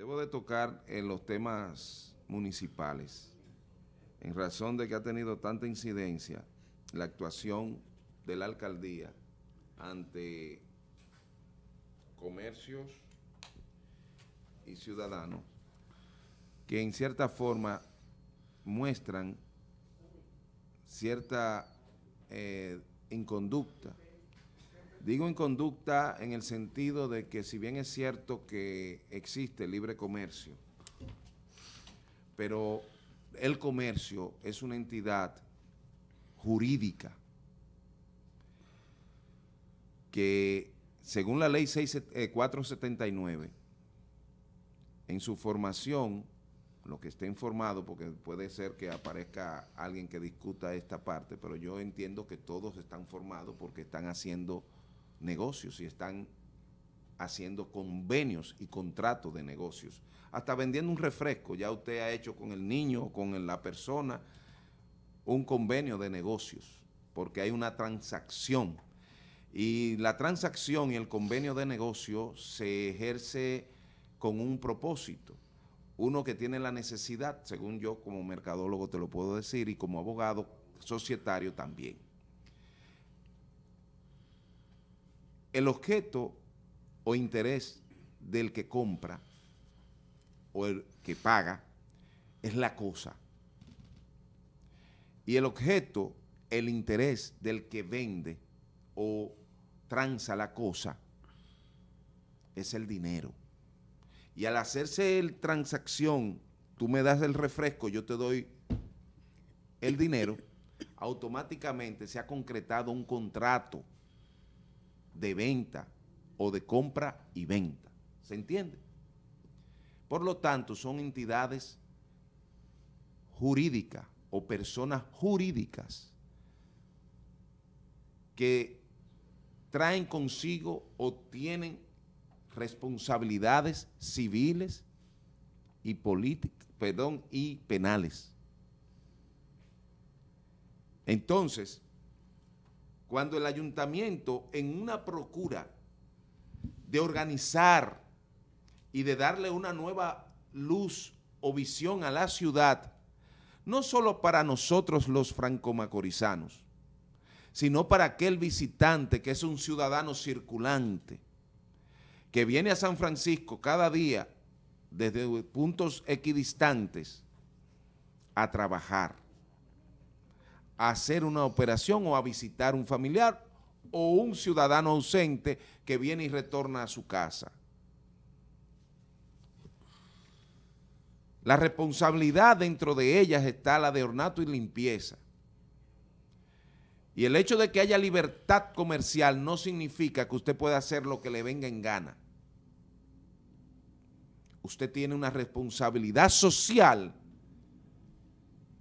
debo de tocar en los temas municipales, en razón de que ha tenido tanta incidencia la actuación de la alcaldía ante comercios y ciudadanos que en cierta forma muestran cierta eh, inconducta Digo en conducta en el sentido de que si bien es cierto que existe libre comercio, pero el comercio es una entidad jurídica que según la ley 479, eh, en su formación, lo que esté informado, porque puede ser que aparezca alguien que discuta esta parte, pero yo entiendo que todos están formados porque están haciendo negocios y están haciendo convenios y contratos de negocios. Hasta vendiendo un refresco, ya usted ha hecho con el niño o con la persona un convenio de negocios, porque hay una transacción. Y la transacción y el convenio de negocios se ejerce con un propósito. Uno que tiene la necesidad, según yo como mercadólogo te lo puedo decir, y como abogado societario también el objeto o interés del que compra o el que paga es la cosa. Y el objeto, el interés del que vende o transa la cosa es el dinero. Y al hacerse el transacción, tú me das el refresco, yo te doy el dinero, automáticamente se ha concretado un contrato de venta o de compra y venta. ¿Se entiende? Por lo tanto, son entidades jurídicas o personas jurídicas que traen consigo o tienen responsabilidades civiles y políticas, y penales. Entonces, cuando el ayuntamiento en una procura de organizar y de darle una nueva luz o visión a la ciudad, no solo para nosotros los francomacorizanos, sino para aquel visitante que es un ciudadano circulante, que viene a San Francisco cada día desde puntos equidistantes a trabajar a hacer una operación o a visitar un familiar o un ciudadano ausente que viene y retorna a su casa. La responsabilidad dentro de ellas está la de ornato y limpieza. Y el hecho de que haya libertad comercial no significa que usted pueda hacer lo que le venga en gana. Usted tiene una responsabilidad social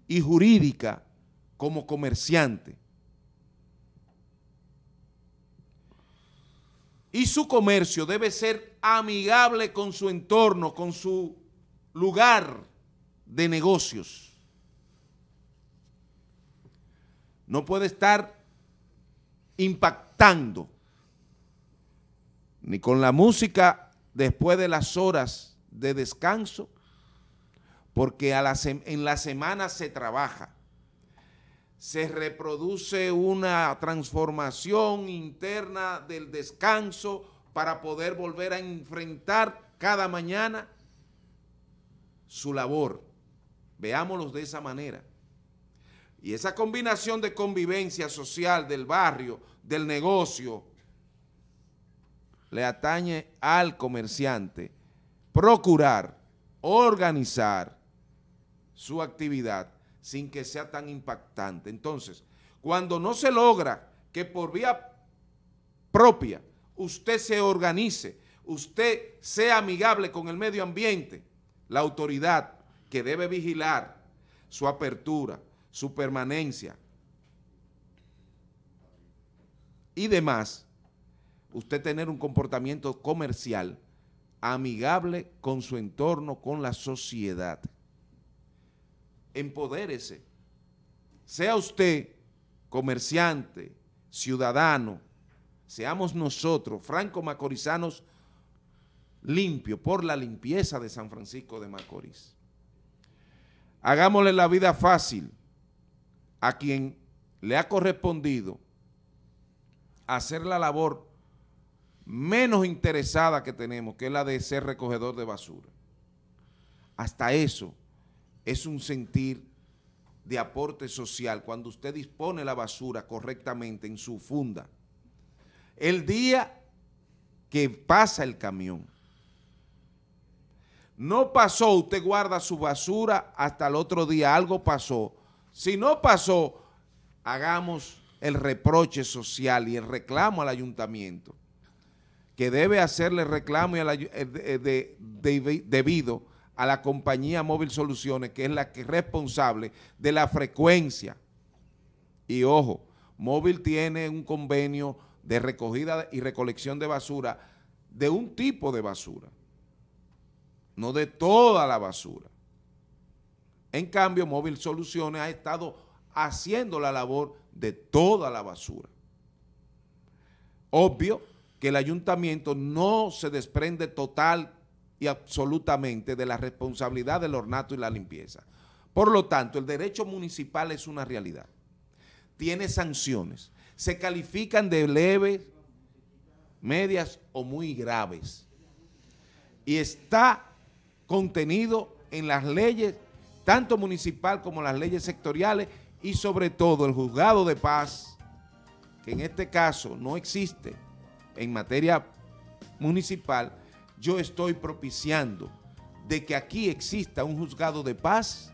y jurídica como comerciante. Y su comercio debe ser amigable con su entorno, con su lugar de negocios. No puede estar impactando ni con la música después de las horas de descanso, porque en la semana se trabaja se reproduce una transformación interna del descanso para poder volver a enfrentar cada mañana su labor. Veámoslos de esa manera. Y esa combinación de convivencia social del barrio, del negocio, le atañe al comerciante procurar, organizar su actividad sin que sea tan impactante. Entonces, cuando no se logra que por vía propia usted se organice, usted sea amigable con el medio ambiente, la autoridad que debe vigilar su apertura, su permanencia y demás, usted tener un comportamiento comercial amigable con su entorno, con la sociedad empodérese. Sea usted comerciante, ciudadano, seamos nosotros, franco-macorizanos, limpios por la limpieza de San Francisco de Macorís. Hagámosle la vida fácil a quien le ha correspondido hacer la labor menos interesada que tenemos, que es la de ser recogedor de basura. Hasta eso es un sentir de aporte social cuando usted dispone la basura correctamente en su funda. El día que pasa el camión, no pasó, usted guarda su basura hasta el otro día, algo pasó. Si no pasó, hagamos el reproche social y el reclamo al ayuntamiento, que debe hacerle reclamo y eh, eh, debido a la compañía Móvil Soluciones, que es la que es responsable de la frecuencia. Y ojo, Móvil tiene un convenio de recogida y recolección de basura de un tipo de basura, no de toda la basura. En cambio, Móvil Soluciones ha estado haciendo la labor de toda la basura. Obvio que el ayuntamiento no se desprende total y absolutamente de la responsabilidad del ornato y la limpieza. Por lo tanto, el derecho municipal es una realidad. Tiene sanciones. Se califican de leves, medias o muy graves. Y está contenido en las leyes, tanto municipal como las leyes sectoriales, y sobre todo el juzgado de paz, que en este caso no existe en materia municipal, yo estoy propiciando de que aquí exista un juzgado de paz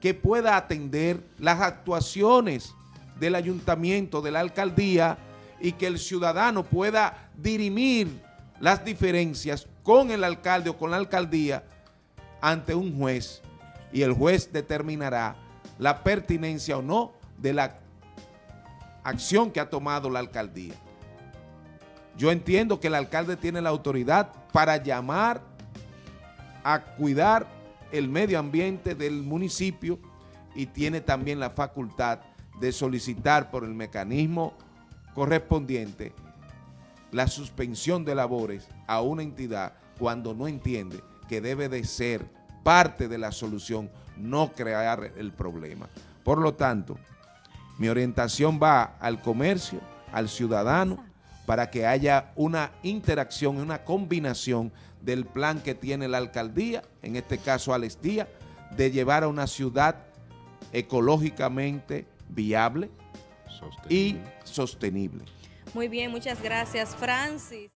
que pueda atender las actuaciones del ayuntamiento, de la alcaldía y que el ciudadano pueda dirimir las diferencias con el alcalde o con la alcaldía ante un juez y el juez determinará la pertinencia o no de la acción que ha tomado la alcaldía. Yo entiendo que el alcalde tiene la autoridad para llamar a cuidar el medio ambiente del municipio y tiene también la facultad de solicitar por el mecanismo correspondiente la suspensión de labores a una entidad cuando no entiende que debe de ser parte de la solución, no crear el problema. Por lo tanto, mi orientación va al comercio, al ciudadano, para que haya una interacción, una combinación del plan que tiene la alcaldía, en este caso Alestía, de llevar a una ciudad ecológicamente viable y sostenible. Muy bien, muchas gracias Francis.